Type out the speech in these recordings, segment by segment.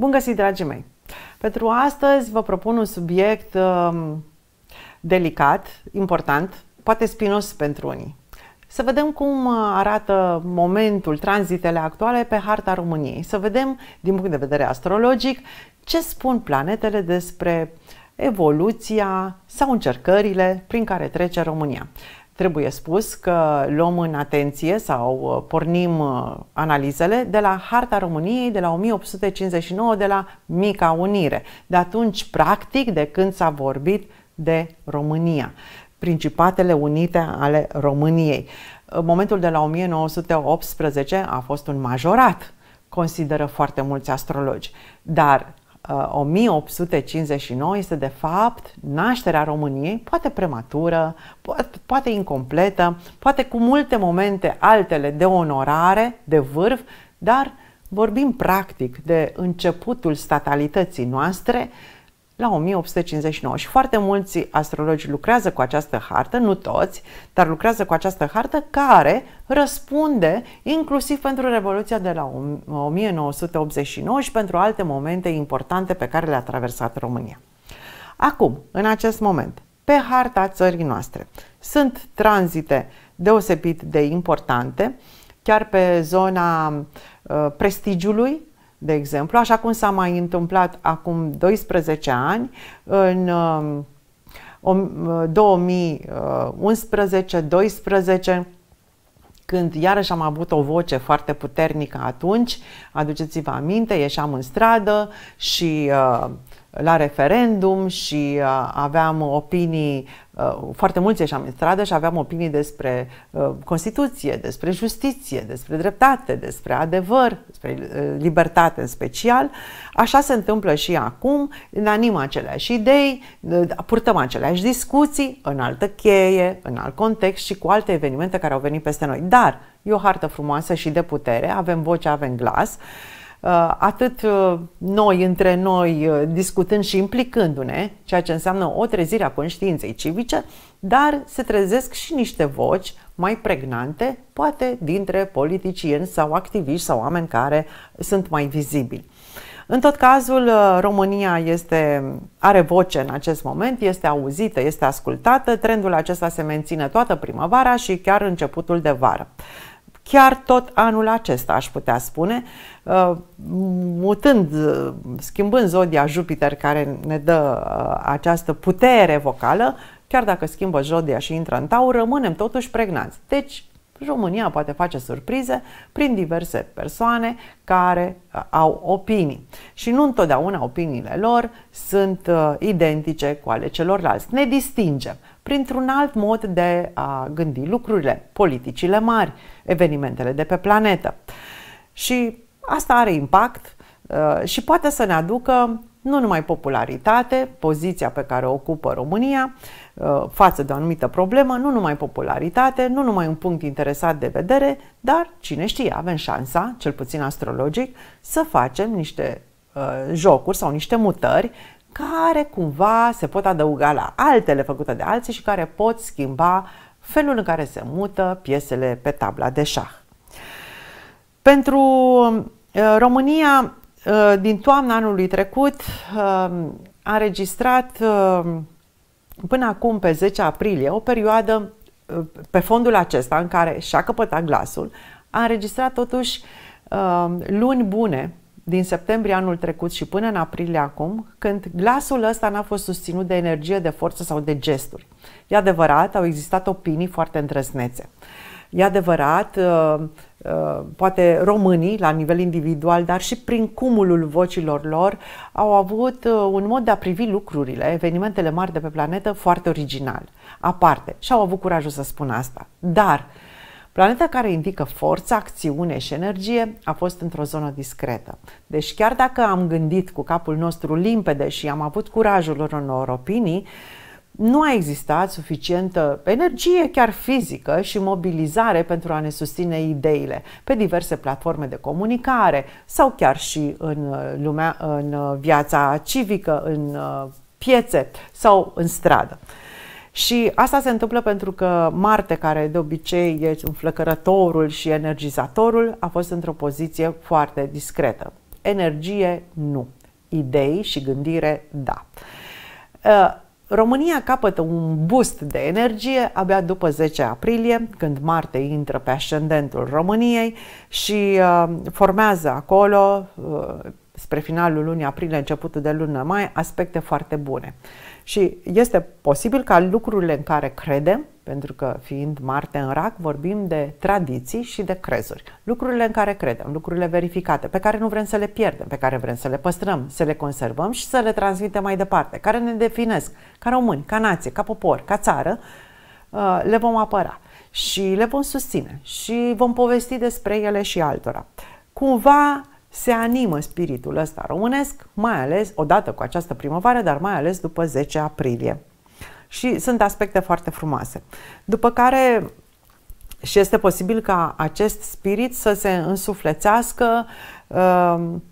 Bun găsit, dragii mei! Pentru astăzi vă propun un subiect um, delicat, important, poate spinos pentru unii. Să vedem cum uh, arată momentul, tranzitele actuale pe harta României. Să vedem, din punct de vedere astrologic, ce spun planetele despre evoluția sau încercările prin care trece România trebuie spus că luăm în atenție sau uh, pornim uh, analizele de la Harta României de la 1859, de la Mica Unire. De atunci, practic, de când s-a vorbit de România, Principatele Unite ale României. Momentul de la 1918 a fost un majorat, consideră foarte mulți astrologi, dar 1859 uh, este de fapt nașterea României, poate prematură, poate, incompletă, poate cu multe momente altele de onorare, de vârf, dar vorbim practic de începutul statalității noastre, uh, la 1859 și foarte mulți astrologi lucrează cu această hartă, nu toți, dar lucrează cu această hartă care răspunde inclusiv pentru Revoluția de la 1989 și pentru alte momente importante pe care le-a traversat România. Acum, în acest moment, pe harta țării noastre sunt tranzite deosebit de importante, chiar pe zona uh, prestigiului, de exemplu, așa cum s-a mai întâmplat acum 12 ani, în 2011 um, 2012 uh, când iarăși am avut o voce foarte puternică atunci, aduceți-vă aminte, ieșeam în stradă și uh, la referendum și uh, aveam opinii, uh, foarte mulți ieșeam în stradă și aveam opinii despre uh, Constituție, despre justiție, despre dreptate, despre adevăr, despre libertate în special. Așa se întâmplă și acum, ne anim aceleași idei, purtăm aceleași discuții în altă cheie, în alt context și cu alte evenimente care au venit peste noi. Dar e o hartă frumoasă și de putere, avem voce, avem glas Uh, atât uh, noi între noi uh, discutând și implicându-ne, ceea ce înseamnă o trezire a conștiinței civice, dar se trezesc și niște voci mai pregnante, poate dintre politicieni sau activiști sau oameni care sunt mai vizibili. În tot cazul, România este, are voce în acest moment, este auzită, este ascultată, trendul acesta se menține toată primăvara și chiar începutul de vară chiar tot anul acesta, aș putea spune, uh, mutând, uh, schimbând zodia Jupiter care ne dă uh, această putere vocală, chiar dacă schimbă zodia și intră în taur, rămânem totuși pregnanți. Deci, România poate face surprize prin diverse persoane care au opinii. Și nu întotdeauna opiniile lor sunt identice cu ale celorlalți. Ne distingem printr-un alt mod de a gândi lucrurile, politicile mari, evenimentele de pe planetă. Și asta are impact uh, și poate să ne aducă nu numai popularitate, poziția pe care o ocupă România uh, față de o anumită problemă, nu numai popularitate, nu numai un punct interesat de vedere, dar cine știe, avem șansa, cel puțin astrologic, să facem niște uh, jocuri sau niște mutări care cumva se pot adăuga la altele făcute de alții și care pot schimba felul în care se mută piesele pe tabla de șah. Pentru uh, România, uh, din toamna anului trecut, uh, a înregistrat până acum, pe 10 aprilie, o perioadă pe fondul acesta în care și-a căpătat glasul, a înregistrat totuși luni bune din septembrie anul trecut și până în aprilie acum, când glasul ăsta n-a fost susținut de energie, de forță sau de gesturi. E adevărat, au existat opinii foarte îndrăznețe. E adevărat, uh, uh, poate românii, la nivel individual, dar și prin cumulul vocilor lor, au avut uh, un mod de a privi lucrurile, evenimentele mari de pe planetă, foarte original, aparte. Și au avut curajul să spună asta. Dar, Planeta care indică forță, acțiune și energie a fost într-o zonă discretă. Deci chiar dacă am gândit cu capul nostru limpede și am avut curajul unor opinii, nu a existat suficientă energie, chiar fizică, și mobilizare pentru a ne susține ideile pe diverse platforme de comunicare sau chiar și în uh, lumea, în uh, viața civică, în uh, piețe sau în stradă. Și asta se întâmplă pentru că Marte, care de obicei e înflăcărătorul și energizatorul, a fost într-o poziție foarte discretă. Energie, nu. Idei și gândire, da. Ă, România capătă un boost de energie abia după 10 aprilie, când Marte intră pe ascendentul României și uh, formează acolo, uh, spre finalul lunii aprilie, începutul de lună mai, aspecte foarte bune. Uh, și este posibil ca lucrurile în care credem, pentru că fiind Marte în rac, vorbim de tradiții și de crezuri. Lucrurile în care credem, lucrurile verificate, pe care nu vrem să le pierdem, pe care vrem să le păstrăm, să le conservăm și să le transmitem mai departe, care ne definesc ca români, ca nație, ca popor, ca țară, uh, le vom apăra și le vom susține și vom povesti despre ele și altora. Cumva se animă spiritul ăsta românesc, mai ales odată cu această primăvară, dar mai ales după 10 aprilie. Și sunt aspecte foarte frumoase. După care și este posibil ca acest spirit să se însuflețească um,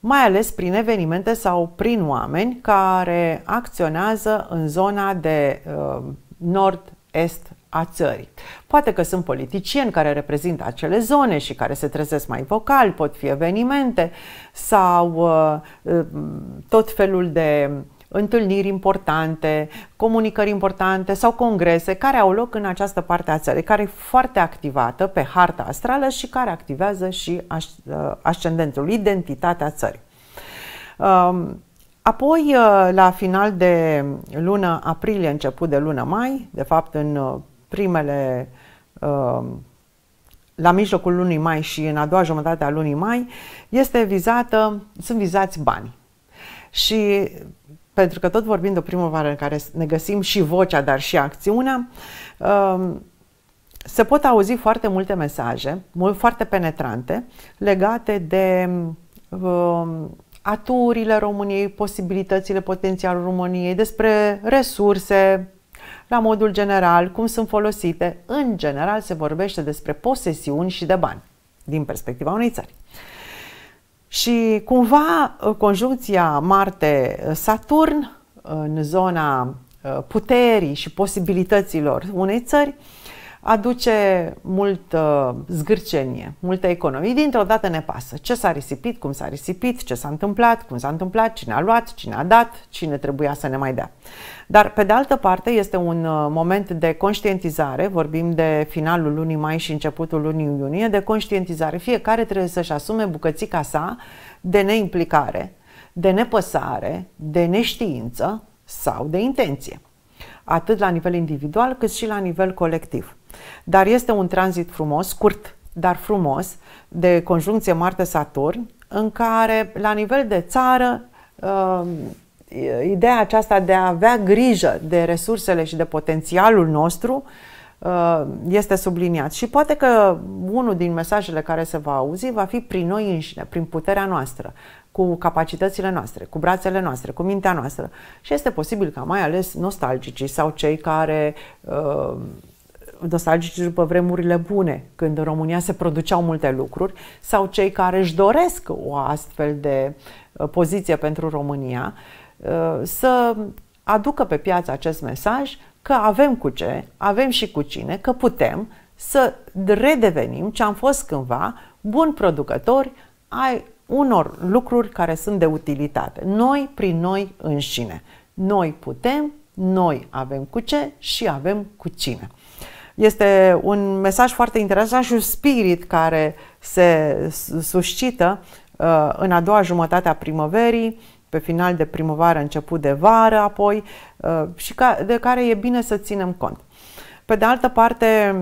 mai ales prin evenimente sau prin oameni care acționează în zona de um, nord-est a țării. Poate că sunt politicieni care reprezintă acele zone și care se trezesc mai vocal, pot fi evenimente sau uh, uh, tot felul de întâlniri importante, comunicări importante sau congrese care au loc în această parte a țării, care e foarte activată pe harta astrală și care activează și uh, ascendentul, identitatea țării. Um, apoi, la final de lună aprilie, început de lună mai, de fapt în primele, um, la mijlocul lunii mai și în a doua jumătate a lunii mai, este vizată, sunt vizați bani. Și pentru că tot vorbim de o primăvară în care ne găsim și vocea, dar și acțiunea, um, se pot auzi foarte multe mesaje, foarte penetrante, legate de um, aturile României, posibilitățile, potențialul României, despre resurse, la modul general, cum sunt folosite. În general se vorbește despre posesiuni și de bani, din perspectiva unei țări. Și cumva uh, conjuncția Marte-Saturn uh, în zona uh, puterii și posibilităților unei țări aduce mult zgârcenie, multă economie. Dintr-o dată ne pasă ce s-a risipit, cum s-a risipit, ce s-a întâmplat, cum s-a întâmplat, cine a luat, cine a dat, cine trebuia să ne mai dea. Dar, pe de altă parte, este un uh, moment de conștientizare, vorbim de finalul lunii mai și începutul lunii iunie, de conștientizare. Fiecare trebuie să-și asume bucățica sa de neimplicare, de nepăsare, de neștiință sau de intenție atât la nivel individual cât și la nivel colectiv. Dar este un tranzit frumos, scurt, dar frumos, de conjuncție Marte-Saturn, în care, la nivel de țară, um, ideea aceasta de a avea grijă de resursele și de potențialul nostru uh, este subliniat. Și poate că unul din mesajele care se va auzi va fi prin noi înșine, prin puterea noastră, cu capacitățile noastre, cu brațele noastre, cu mintea noastră. Și este posibil ca mai ales nostalgicii sau cei care uh, nostalgici după vremurile bune, când în România se produceau multe lucruri, sau cei care își doresc o astfel de uh, poziție pentru România, uh, să aducă pe piață acest mesaj că avem cu ce, avem și cu cine, că putem să redevenim ce am fost cândva buni producători ai unor lucruri care sunt de utilitate. Noi prin noi înșine. Noi putem, noi avem cu ce și avem cu cine. Este un mesaj foarte interesant și un spirit care se suscită uh, în a doua jumătate a primăverii, pe final de primăvară, început de vară apoi uh, și de care e bine să ținem cont. Pe de altă parte,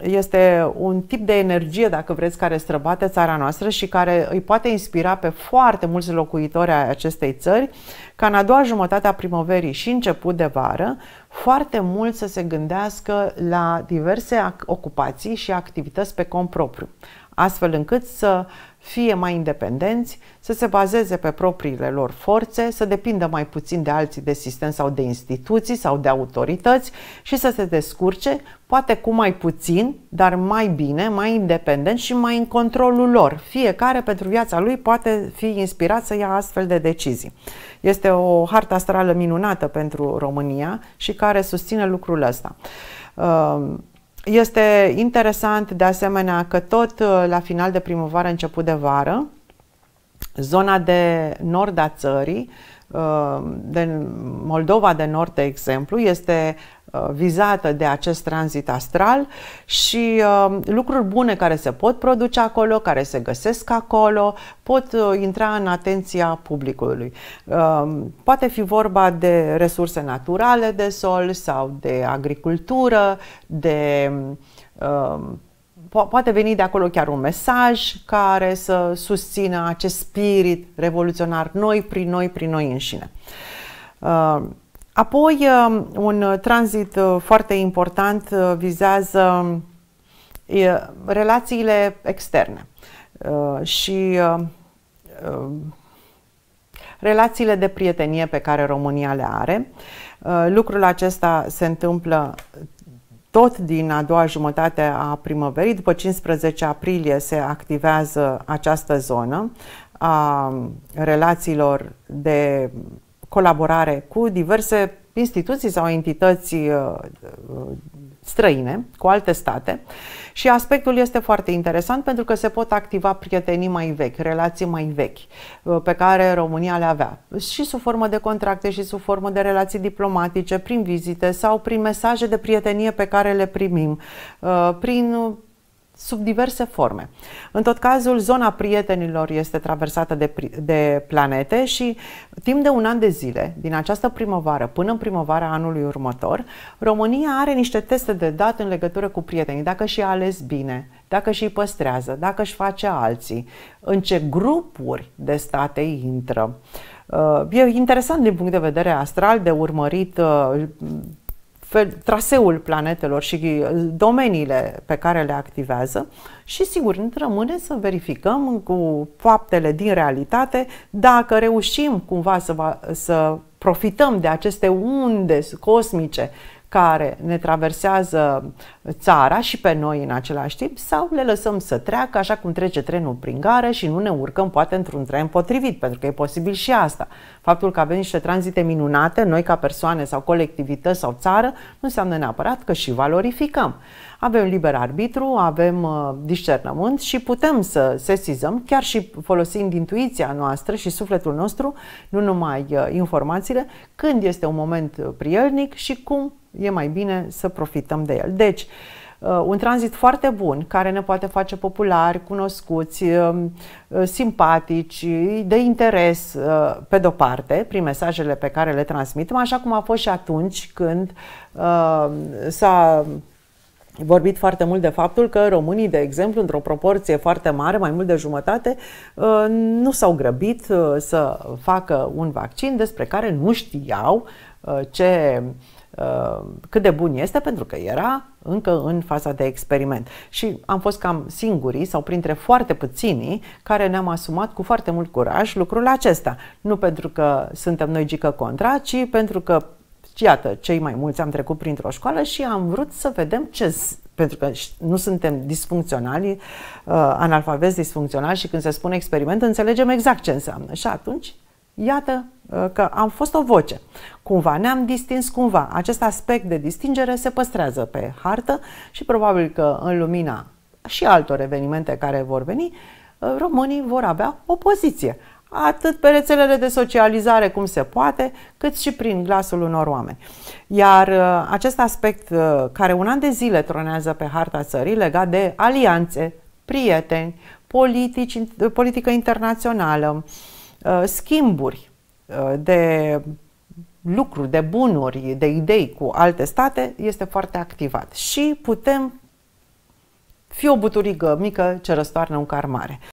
este un tip de energie, dacă vreți, care străbate țara noastră și care îi poate inspira pe foarte mulți locuitori ai acestei țări, ca în a doua jumătate a primăverii și început de vară foarte mult să se gândească la diverse ocupații și activități pe cont propriu, astfel încât să fie mai independenți, să se bazeze pe propriile lor forțe, să depindă mai puțin de alții de sistem sau de instituții sau de autorități și să se descurce, poate cu mai puțin, dar mai bine, mai independent și mai în controlul lor. Fiecare pentru viața lui poate fi inspirat să ia astfel de decizii. Este o hartă astrală minunată pentru România și care susține lucrul ăsta. Um, este interesant de asemenea că tot uh, la final de primăvară, început de vară, zona de nord a țării, uh, de Moldova de Nord, de exemplu, este Uh, vizată de acest tranzit astral și uh, lucruri bune care se pot produce acolo, care se găsesc acolo, pot uh, intra în atenția publicului. Uh, poate fi vorba de resurse naturale de sol sau de agricultură, de uh, po- poate veni de acolo chiar un mesaj care să susțină acest spirit revoluționar noi prin noi, prin noi înșine. Uh, Apoi, um, un tranzit uh, foarte important uh, vizează relațiile externe uh, și um, um, relațiile de prietenie pe care România le are. Lucrul acesta se întâmplă tot din a doua jumătate a primăverii, după 15 aprilie se activează această zonă a relațiilor de colaborare cu diverse instituții sau entități uh, străine, cu alte state și aspectul este foarte interesant pentru că se pot activa prietenii mai vechi, relații mai vechi uh, pe care România le avea și sub formă de contracte și sub formă de relații diplomatice, prin vizite sau prin mesaje de prietenie pe care le primim, uh, prin sub diverse forme. În tot cazul, zona prietenilor este traversată de, de planete și timp de un an de zile, din această primăvară până în primăvara anului următor, România are niște teste de dat în legătură cu prietenii, dacă și-a ales bine, dacă și-i păstrează, dacă își face alții, în ce grupuri de state intră. Uh, e interesant din punct de vedere astral de urmărit uh, fel, traseul planetelor și uh, domeniile pe care le activează și sigur rămâne să verificăm cu faptele din realitate dacă reușim cumva să, va, să profităm de aceste unde cosmice care ne traversează țara și pe noi în același timp sau le lăsăm să treacă așa cum trece trenul prin gară și nu ne urcăm poate într-un tren potrivit, pentru că e posibil și asta. Faptul că avem niște tranzite minunate, noi ca persoane sau colectivități sau țară, nu înseamnă neapărat că și valorificăm. Avem liber arbitru, avem uh, discernământ și putem să sesizăm, chiar și folosind intuiția noastră și sufletul nostru, nu numai uh, informațiile, când este un moment uh, prielnic și cum e mai bine să profităm de el. Deci, uh, un tranzit foarte bun care ne poate face populari, cunoscuți, um, uh, simpatici, de interes, uh, pe de-o parte, prin mesajele pe care le transmitem, așa cum a fost și atunci când s-a vorbit foarte mult de faptul că românii, de exemplu, într-o proporție foarte mare, mai mult de jumătate, nu s-au grăbit să facă un vaccin despre care nu știau ce uh, Uh, cât de bun este, pentru că era încă în faza de experiment. Și am fost cam singurii sau printre foarte puținii care ne-am asumat cu foarte mult curaj lucrul acesta. Nu pentru că suntem noi gică contra, ci pentru că iată, cei mai mulți am trecut printr-o școală și am vrut să vedem ce pentru că nu suntem disfuncționali, uh, analfabeti disfuncționali și când se spune experiment înțelegem exact ce înseamnă. Și atunci Iată uh, că am fost o voce. Cumva ne-am distins cumva. Acest aspect de distingere se păstrează pe hartă și probabil că în lumina și altor evenimente care vor veni, uh, românii vor avea o poziție, atât pe rețelele de socializare cum se poate, cât și prin glasul unor oameni. Iar uh, acest aspect care un an de zile tronează pe harta țării legat de alianțe, prieteni, politici, politică internațională, Uh, schimburi uh, de lucruri, de bunuri, de idei cu alte state, este foarte activat și putem fi o buturigă mică ce răstoarnă un car mare.